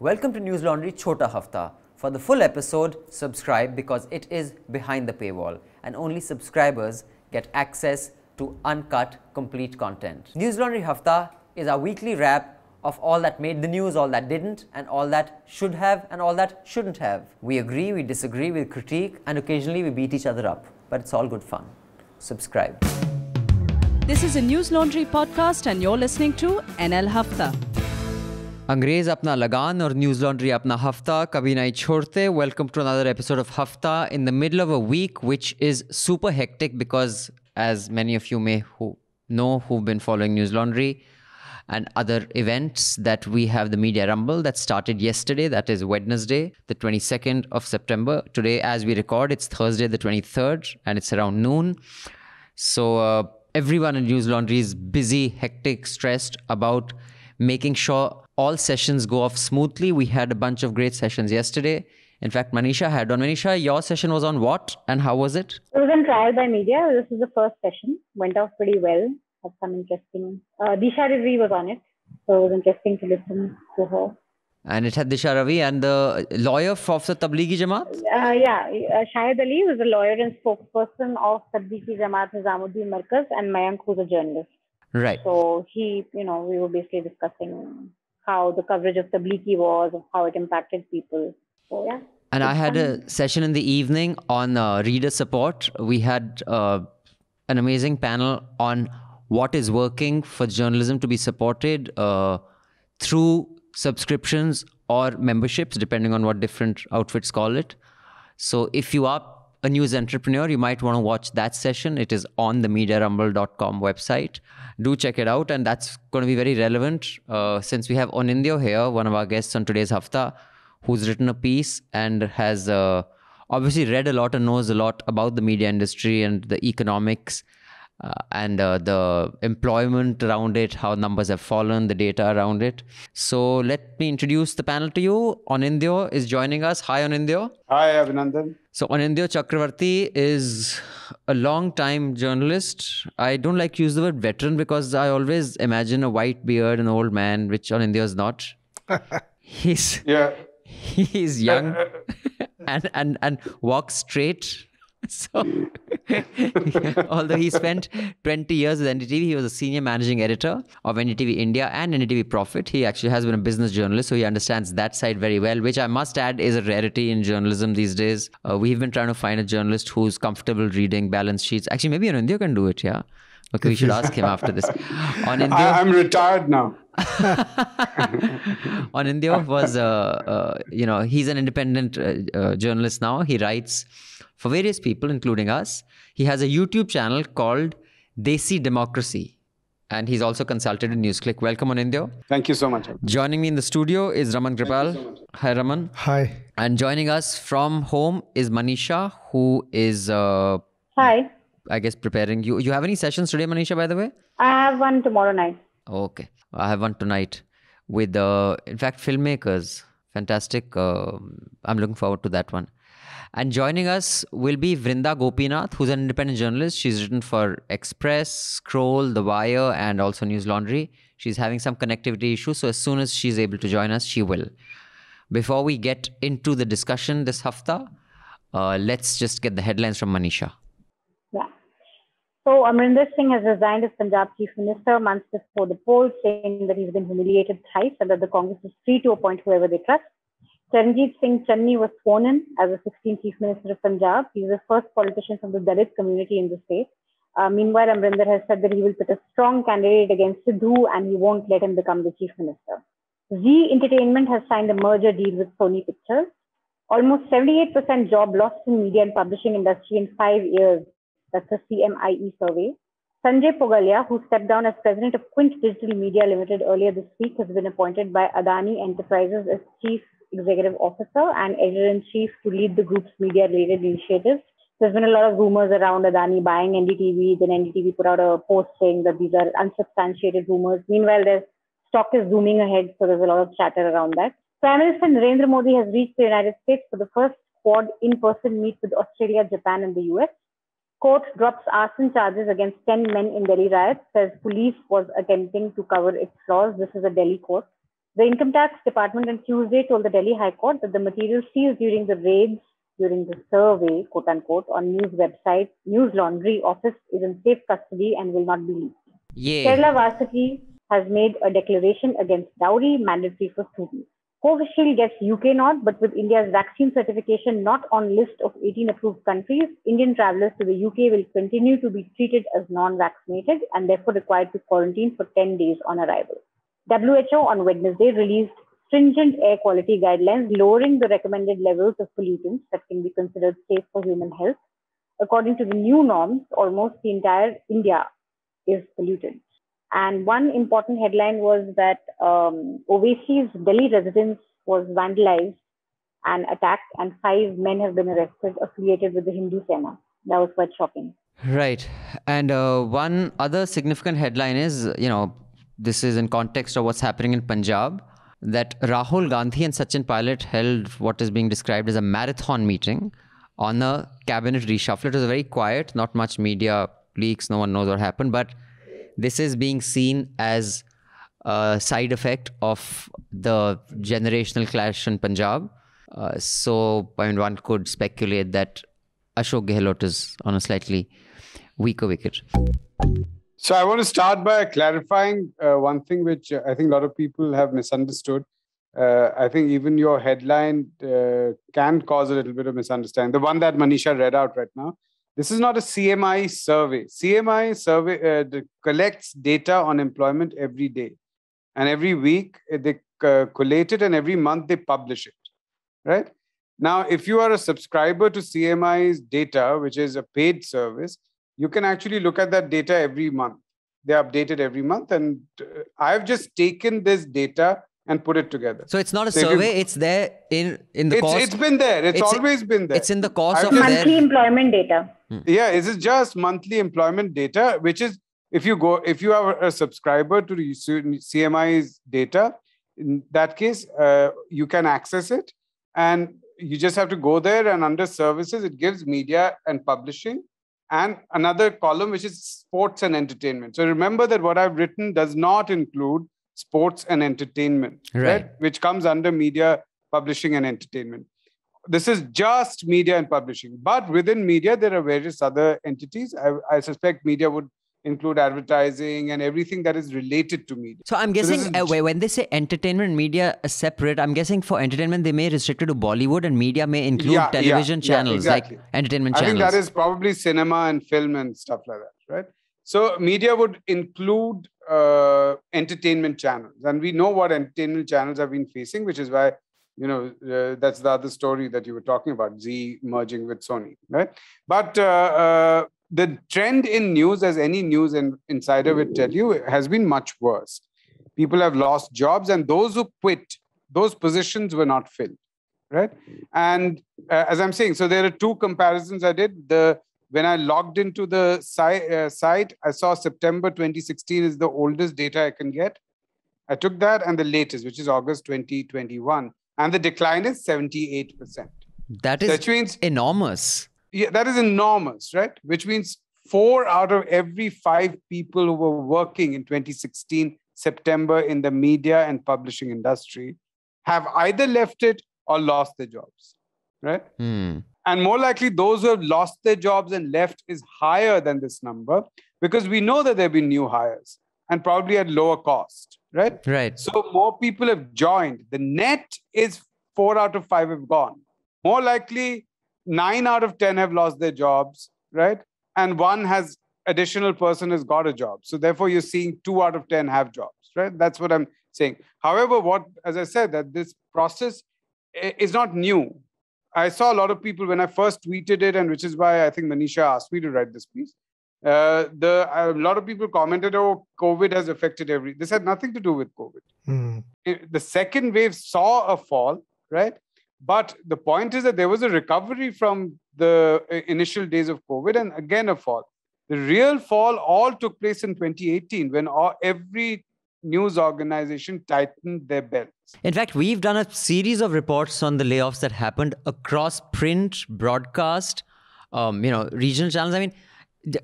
Welcome to News Laundry Chota Hafta. For the full episode, subscribe because it is behind the paywall and only subscribers get access to uncut, complete content. News Laundry Hafta is our weekly wrap of all that made the news, all that didn't, and all that should have, and all that shouldn't have. We agree, we disagree, we critique, and occasionally we beat each other up. But it's all good fun. Subscribe. This is a News Laundry podcast, and you're listening to NL Hafta. अंग्रेज अपना लगान और news laundry अपना हफ्ता कभी नहीं छोड़ते welcome to another episode of Hafta in the middle of a week which is super hectic because as many of know, know who been following Newslaundry and other events that we have the media rumble that started yesterday that is wednesday the 22nd of september today as we record it's thursday the 23rd and it's around noon so uh, everyone in news laundry is busy hectic stressed about making sure all sessions go off smoothly. We had a bunch of great sessions yesterday. In fact, Manisha had on. Manisha, your session was on what and how was it? It was on trial by media. This is the first session. Went off pretty well. Had some interesting. Uh, Disha Ravi was on it. So it was interesting to listen to her. And it had Disha Ravi and the lawyer of the Tablighi Jamaat? Uh, yeah, uh, Shahid Ali was a lawyer and spokesperson of Tablighi Jamaat Nizamuddin Markaz and Mayank, who's a journalist. Right. So he, you know, we were basically discussing how the coverage of Tabliki was, of how it impacted people. So, yeah. And I had a session in the evening on uh, reader support. We had uh, an amazing panel on what is working for journalism to be supported uh, through subscriptions or memberships, depending on what different outfits call it. So if you are a news entrepreneur, you might want to watch that session. It is on the MediaRumble.com website. Do check it out, and that's going to be very relevant uh, since we have Onindyo here, one of our guests on today's Hafta, who's written a piece and has uh, obviously read a lot and knows a lot about the media industry and the economics uh, and uh, the employment around it, how numbers have fallen, the data around it. So let me introduce the panel to you. Anindyo is joining us. Hi, Anindyo. Hi, Abhinandan. So Anindyo Chakravarti is a long-time journalist. I don't like to use the word veteran because I always imagine a white beard, an old man, which Anindyo is not. he's yeah. He's young uh, uh, uh. and, and and walks straight. So Although he spent 20 years with NDTV, he was a senior managing editor of NDTV India and NDTV Profit. He actually has been a business journalist, so he understands that side very well, which I must add is a rarity in journalism these days. Uh, we've been trying to find a journalist who's comfortable reading balance sheets. Actually, maybe Anindya can do it, yeah? Okay, we should ask him after this. On India, I, am retired now. on India was, uh, uh, you know, he's an independent uh, uh journalist now. He writes for various people, including us. He has a YouTube channel called Desi Democracy. And he's also consulted in NewsClick. Welcome on India. Thank you so much. Joining me in the studio is Raman Gripal. So Hi, Raman. Hi. And joining us from home is Manisha, who is. Uh, Hi. I guess preparing you. You have any sessions today, Manisha? By the way, I have one tomorrow night. Okay, I have one tonight with uh, in fact filmmakers. Fantastic. Uh, I'm looking forward to that one. And joining us will be Vrinda Gopinath, who's an independent journalist. She's written for Express, Scroll, The Wire, and also News Laundry. She's having some connectivity issues, so as soon as she's able to join us, she will. Before we get into the discussion this hafta, uh, let's just get the headlines from Manisha. Yeah. So Amrinder Singh has resigned as Punjab Chief Minister months before the poll, saying that he's been humiliated thrice and that the Congress is free to appoint whoever they trust. Charanjit Singh Channi was sworn in as the 16th Chief Minister of Punjab. He's the first politician from the Dalit community in the state. Uh, meanwhile, Amrinder has said that he will put a strong candidate against Sidhu and he won't let him become the chief minister. Z Entertainment has signed a merger deal with Sony Pictures. Almost 78% job loss in media and publishing industry in five years. That's a CMIE survey. Sanjay Pogalia, who stepped down as president of Quint Digital Media Limited earlier this week, has been appointed by Adani Enterprises as chief Executive Officer and Editor in Chief to lead the group's media related initiatives. There's been a lot of rumors around Adani buying NDTV. Then NDTV put out a post saying that these are unsubstantiated rumors. Meanwhile, their stock is zooming ahead, so there's a lot of chatter around that. Prime Minister Narendra Modi has reached the United States for the first Quad in person meet with Australia, Japan, and the US. Court drops arson charges against 10 men in Delhi riots, says police was attempting to cover its flaws. This is a Delhi court. The Income Tax Department on Tuesday told the Delhi High Court that the material seized during the raids during the survey, quote unquote, on news website, news laundry office is in safe custody and will not be leaked. Yeah. Kerala Varsity has made a declaration against dowry mandatory for students. Covishield gets UK nod, but with India's vaccine certification not on list of 18 approved countries, Indian travelers to the UK will continue to be treated as non-vaccinated and therefore required to quarantine for 10 days on arrival. WHO on Wednesday released stringent air quality guidelines lowering the recommended levels of pollutants that can be considered safe for human health. According to the new norms, almost the entire India is polluted. And one important headline was that um, Oasis Delhi residence was vandalized and attacked, and five men have been arrested affiliated with the Hindu Sena. That was quite shocking. Right. And uh, one other significant headline is, you know, this is in context of what's happening in Punjab, that Rahul Gandhi and Sachin Pilot held what is being described as a marathon meeting on a cabinet reshuffle. It was very quiet, not much media leaks, no one knows what happened, but this is being seen as a side effect of the generational clash in Punjab. Uh, so, I mean, one could speculate that Ashok Gehlot is on a slightly weaker wicket. So I want to start by clarifying uh, one thing which uh, I think a lot of people have misunderstood. Uh, I think even your headline uh, can cause a little bit of misunderstanding. The one that Manisha read out right now. This is not a CMI survey. CMI survey uh, collects data on employment every day, and every week uh, they collate it, and every month they publish it. Right now, if you are a subscriber to CMI's data, which is a paid service, you can actually look at that data every month. They're updated every month. And uh, I've just taken this data and put it together. So it's not a so survey, you, it's there in, in the it's, It's been there. It's, it's always been there. It's in the cost I've of just, monthly employment data. Hmm. Yeah, Is it just monthly employment data, which is if you go if you are a subscriber to CMI's data, in that case, uh, you can access it. And you just have to go there and under services, it gives media and publishing and another column which is sports and entertainment. So remember that what I've written does not include sports and entertainment, right? right? Which comes under media, publishing, and entertainment. This is just media and publishing. But within media, there are various other entities. I, I suspect media would include advertising and everything that is related to media. So I'm guessing so uh, when they say entertainment media separate, I'm guessing for entertainment they may restrict it to Bollywood and media may include yeah, television yeah, channels yeah, exactly. like entertainment channels. I think that is probably cinema and film and stuff like that, right? So media would include uh, entertainment channels, and we know what entertainment channels have been facing, which is why you know uh, that's the other story that you were talking about, Z merging with Sony, right? But uh, uh the trend in news, as any news insider would tell you, has been much worse. People have lost jobs, and those who quit, those positions were not filled, right? And uh, as I'm saying, so there are two comparisons I did. The when I logged into the si- uh, site, I saw September 2016 is the oldest data I can get. I took that and the latest, which is August 2021, and the decline is 78%. That is Which means enormous yeah, that is enormous, right? Which means four out of every five people who were working in 2016 September in the media and publishing industry have either left it or lost their jobs, right? Mm. And more likely, those who have lost their jobs and left is higher than this number because we know that there have been new hires and probably at lower cost, right? Right. So more people have joined. The net is four out of five have gone. More likely, nine out of 10 have lost their jobs, right? And one has additional person has got a job. So therefore, you're seeing two out of 10 have jobs, right? That's what I'm saying. However, what, as I said, that this process is not new. I saw a lot of people when I first tweeted it, and which is why I think Manisha asked me to write this piece. Uh, the a lot of people commented, "Oh, COVID has affected every." This had nothing to do with COVID. Mm. the second wave saw a fall, right? But the point is that there was a recovery from the uh, initial days of COVID and again a fall. The real fall all took place in 2018 when all, every news organization tightened their belts. In fact, we've done a series of reports on the layoffs that happened across print, broadcast, um, you know, regional channels. I mean,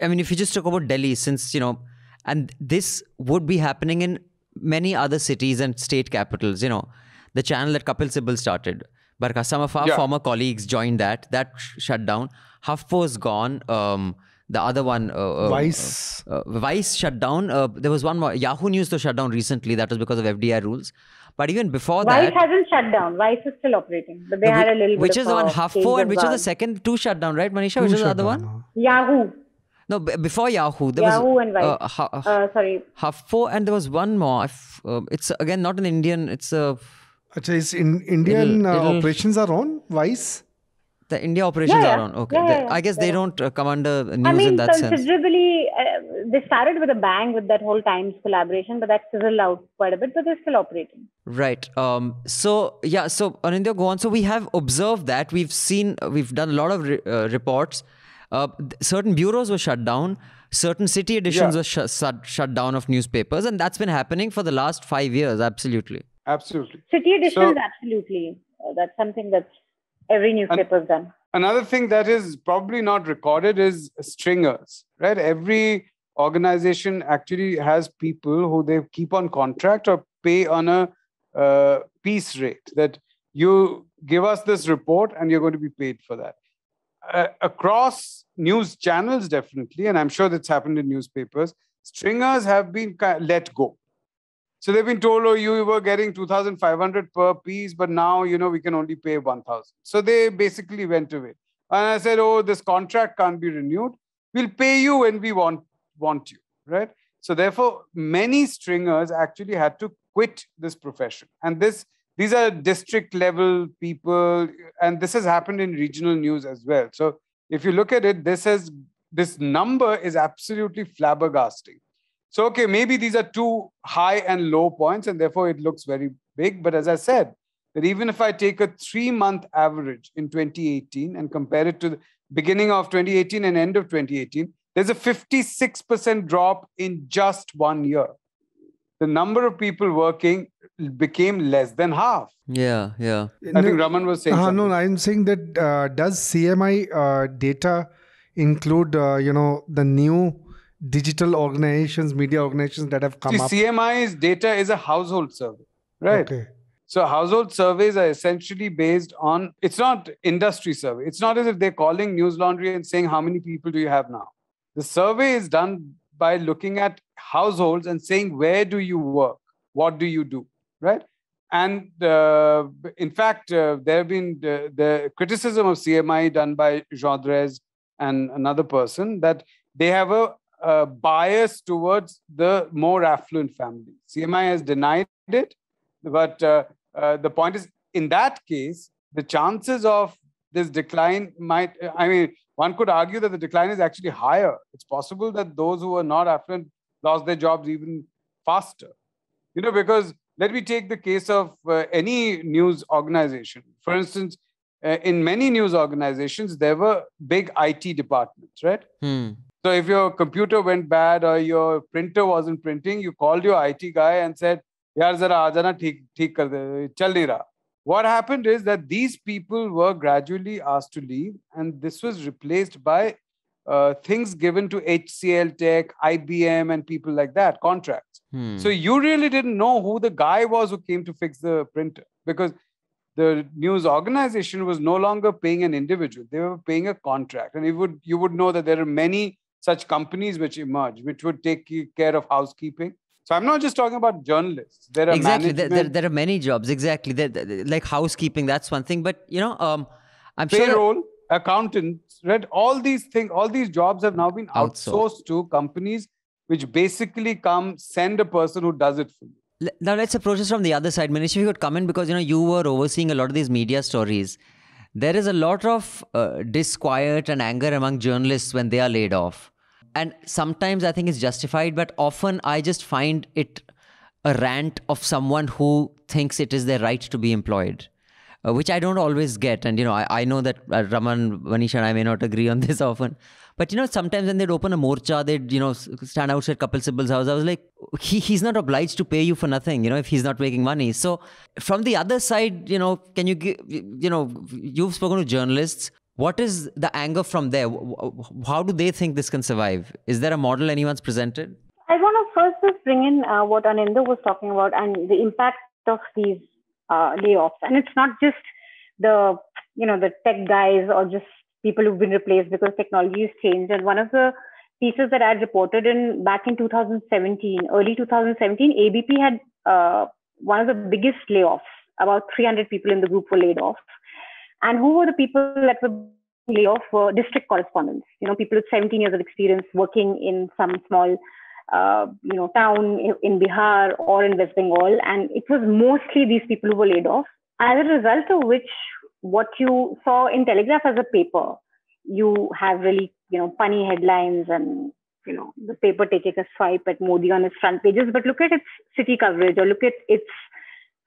I mean, if you just talk about Delhi, since you know, and this would be happening in many other cities and state capitals. You know, the channel that Kapil Sibal started, but Some of our yeah. former colleagues joined that. That shut down. HuffPo's gone. Um, the other one, uh, Vice. Uh, uh, uh, Vice shut down. Uh, there was one more. Yahoo News to shut down recently. That was because of FDI rules. But even before Vice that, Vice hasn't shut down. Vice is still operating, but they had a little. Which is the one HuffPo and which is the second two shut down, right, Manisha? Two which is the other down. one? Yahoo. No, before Yahoo, there Yahoo was and Vice. Uh, ha- uh, sorry, HuffPo, and there was one more. Uh, it's again not an Indian. It's a Achha, is Indian uh, operations are on Vice? The India operations are on. Okay, I guess they don't uh, come under news in that considerably, sense. Uh, they started with a bang with that whole Times collaboration, but that fizzled out quite a bit. But they're still operating. Right. Um, so yeah. So Anindya, go on. So we have observed that we've seen uh, we've done a lot of reports. certain bureaus were shut down. Certain city editions were shut down of newspapers, and that's been happening for the last five years. Absolutely. Absolutely. City editions, so, absolutely. Uh, that's something that every newspaper's an, done. Another thing that is probably not recorded is stringers, right? Every organization actually has people who they keep on contract or pay on a uh, piece rate that you give us this report and you're going to be paid for that. Uh, across news channels, definitely, and I'm sure that's happened in newspapers, stringers have been let go so they've been told, oh, you were getting 2,500 per piece, but now, you know, we can only pay 1,000. So they basically went away. And I said, oh, this contract can't be renewed. We'll pay you when we want, want you, right? So therefore, many stringers actually had to quit this profession. And this these are district level people, and this has happened in regional news as well. So if you look at it, this has this number is absolutely flabbergasting. So, okay, maybe these are two high and low points, and therefore it looks very big. But as I said, that even if I take a three month average in 2018 and compare it to the beginning of 2018 and end of 2018, there's a 56% drop in just one year. The number of people working became less than half. Yeah, yeah. I no, think Raman was saying. Uh, something. no, I'm saying that uh, does CMI uh, data include uh, you know the new digital organizations, media organizations that have come See, up? CMI's data is a household survey, right? Okay. So household surveys are essentially based on it's not industry survey. It's not as if they're calling news laundry and saying how many people do you have now. The survey is done by looking at households and saying where do you work, what do you do, right? And uh, in fact, uh, there have been the, uh, the, criticism of CMI done by Gendres and another person that they have a uh, bias towards the more affluent families. CMI has denied it, but uh, uh, the point is, in that case, the chances of this decline might, I mean, one could argue that the decline is actually higher. It's possible that those who are not affluent lost their jobs even faster. You know, because let me take the case of uh, any news organization. For instance, uh, in many news organizations, there were big IT departments, right? Hmm so if your computer went bad or your printer wasn't printing, you called your IT guy and said, "Yaar zara aa jana, thik kar de, chal raha." What happened is that these people were gradually asked to leave, and this was replaced by uh, things given to HCL Tech, IBM, and people like that contracts. Hmm. So you really didn't know who the guy was who came to fix the printer because the news organization was no longer paying an individual; they were paying a contract, and you would you would know that there are many such companies which emerge, which would take care of housekeeping. So I'm not just talking about journalists. There are exactly there, there, there, are many jobs. Exactly, there, like housekeeping. That's one thing. But you know, um, I'm payroll, sure... accountants, right? All these things, all these jobs have now been outsourced, outsourced, to companies, which basically come send a person who does it for you. Now let's approach this from the other side, Manish. If you could comment, because you know you were overseeing a lot of these media stories there is a lot of uh, disquiet and anger among journalists when they are laid off. And sometimes I think it's justified, but often I just find it a rant of someone who thinks it is their right to be employed uh, which I don't always get. And, you know, I, I know that uh, Raman, Vanish, and I may not agree on this often. But, you know, sometimes when they'd open a morcha, they'd, you know, stand outside Kapil Sibbal's house. I was like, he, he's not obliged to pay you for nothing, you know, if he's not making money. So from the other side, you know, can you give, you know, you've spoken to journalists. What is the anger from there? How do they think this can survive? Is there a model anyone's presented? I want to first just bring in uh, what Ananda was talking about and the impact of these uh, layoffs. And it's not just the you know the tech guys or just people who've been replaced because technology has changed. And one of the pieces that I had reported in back in 2017, early 2017, ABP had uh, one of the biggest layoffs. About 300 people in the group were laid off. And who were the people that were laid off? Were district correspondents. You know, people with 17 years of experience working in some small uh, you know town in Bihar or in West Bengal, and it was mostly these people who were laid off. As a result of which, what you saw in Telegraph as a paper, you have really you know funny headlines and you know the paper taking a swipe at Modi on its front pages. But look at its city coverage, or look at its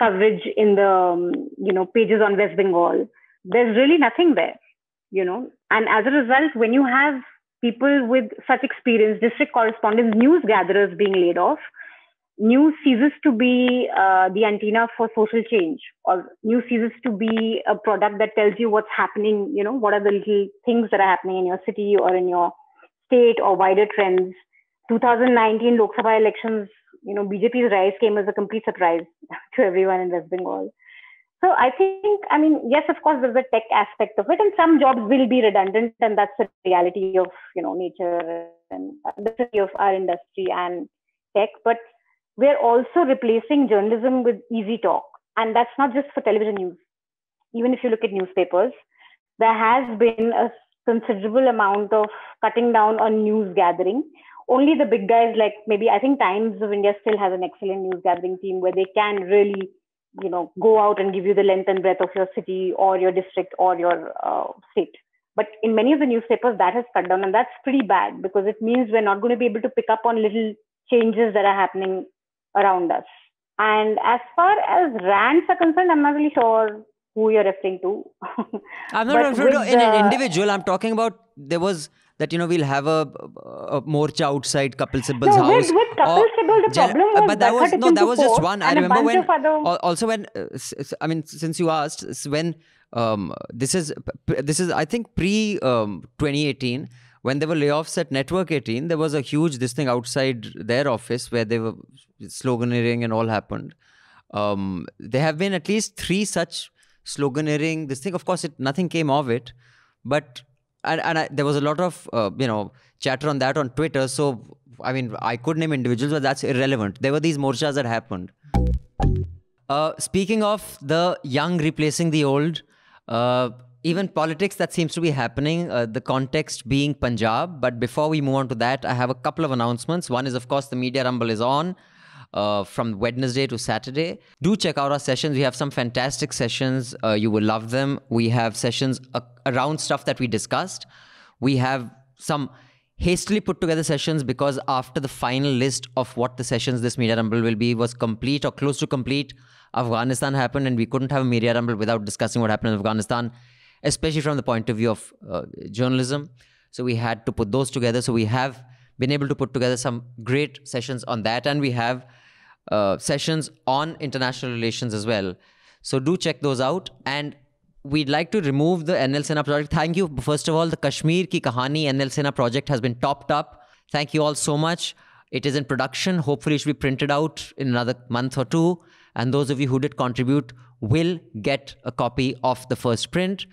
coverage in the um, you know pages on West Bengal. There's really nothing there, you know. And as a result, when you have people with such experience, district correspondents, news gatherers being laid off, news ceases to be uh, the antenna for social change, or news ceases to be a product that tells you what's happening, you know, what are the little things that are happening in your city or in your state or wider trends. 2019 Lok Sabha elections, you know, BJP's rise came as a complete surprise to everyone in West Bengal. So I think, I mean, yes, of course, there's a tech aspect of it, and some jobs will be redundant, and that's the reality of you know nature and the reality of our industry and tech. But we're also replacing journalism with easy talk, and that's not just for television news. Even if you look at newspapers, there has been a considerable amount of cutting down on news gathering. Only the big guys, like maybe I think Times of India, still has an excellent news gathering team where they can really you know go out and give you the length and breadth of your city or your district or your uh, state but in many of the newspapers that has cut down and that's pretty bad because it means we're not going to be able to pick up on little changes that are happening around us and as far as rants are concerned i'm not really sure who you're referring to i'm not referring to an individual i'm talking about there was that you know we'll have a, a outside couples' Sibbal's no, house. With, with Kapil Sibbal, the problem was but that was no, that was just one. I remember when other... also when uh, I mean since you asked when um, this is this is I think pre um, 2018 when there were layoffs at Network 18, there was a huge this thing outside their office where they were sloganeering and all happened. Um, there have been at least three such sloganeering. This thing, of course, it nothing came of it, but and and I, there was a lot of uh, you know chatter on that on Twitter. So I mean, I could name individuals, but that's irrelevant. There were these morchas that happened. Uh, speaking of the young replacing the old, uh, even politics that seems to be happening. Uh, the context being Punjab. But before we move on to that, I have a couple of announcements. One is, of course, the media rumble is on uh, from Wednesday to Saturday. Do check out our sessions. We have some fantastic sessions. Uh, you will love them. We have sessions around stuff that we discussed. We have some hastily put together sessions because after the final list of what the sessions this Media Rumble will be was complete or close to complete, Afghanistan happened and we couldn't have a Media Rumble without discussing what happened in Afghanistan, especially from the point of view of uh, journalism. So we had to put those together. So we have been able to put together some great sessions on that and we have uh, sessions on international relations as well. So do check those out. And we'd like to remove the NL Sena project. Thank you. First of all, the Kashmir Ki Kahani NL Sena project has been topped up. Thank you all so much. It is in production. Hopefully, it should be printed out in another month or two. And those of you who did contribute will get a copy of the first print.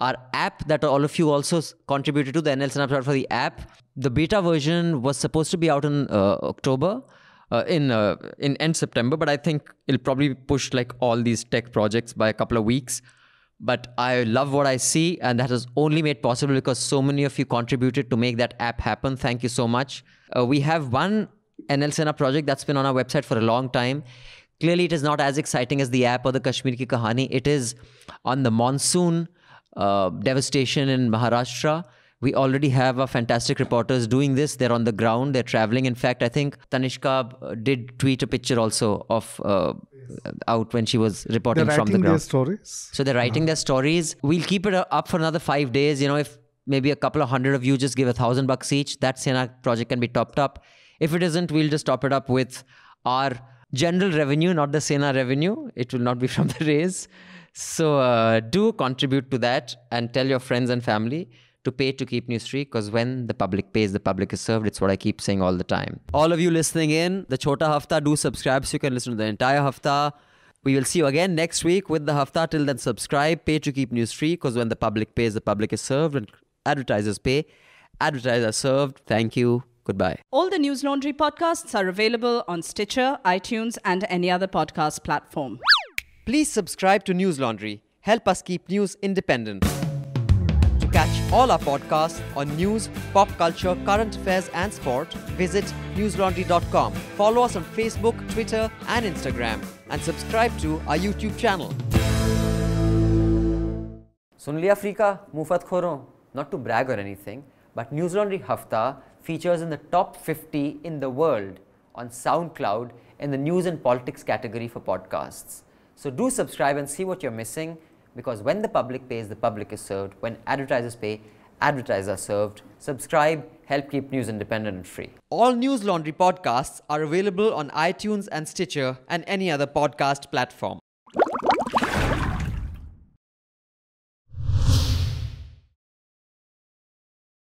Our app that all of you also contributed to, the NL Sena project for the app, the beta version was supposed to be out in uh, October. Uh, in uh, in end September, but I think it'll probably push like all these tech projects by a couple of weeks. But I love what I see, and that is only made possible because so many of you contributed to make that app happen. Thank you so much. Uh, we have one NL Sena project that's been on our website for a long time. Clearly, it is not as exciting as the app or the Kashmir Ki Kahani. It is on the monsoon uh, devastation in Maharashtra we already have our fantastic reporters doing this. They're on the ground, they're traveling. In fact, I think Tanishka uh, did tweet a picture also of uh, yes. out when she was reporting they're from the ground. stories. So they're writing uh-huh. their stories. We'll keep it uh, up for another five days. You know, if maybe a couple of hundred of you just give a thousand bucks each, that Sena project can be topped up. If it isn't, we'll just top it up with our general revenue, not the Sena revenue. It will not be from the raise. So uh, do contribute to that and tell your friends and family to pay to keep news free because when the public pays, the public is served. It's what I keep saying all the time. All of you listening in, the Chota Hafta, do subscribe so you can listen to the entire Hafta. We will see you again next week with the Hafta. Till then, subscribe, pay to keep news free because when the public pays, the public is served and advertisers pay. Advertisers served. Thank you. Goodbye. All the News Laundry podcasts are available on Stitcher, iTunes, and any other podcast platform. Please subscribe to News Laundry. Help us keep news independent catch all our podcasts on news, pop culture, current affairs, and sport, visit newslaundry.com. Follow us on Facebook, Twitter, and Instagram, and subscribe to our YouTube channel. सुन लिया Africa mufat खोरों not to brag or anything but news laundry hafta features in the top 50 in the world on soundcloud in the news and politics category for podcasts so do subscribe and see what you're missing because when the public pays, the public is served. When advertisers pay, advertisers are served. Subscribe, help keep news independent and free. All News Laundry podcasts are available on iTunes and Stitcher and any other podcast platform.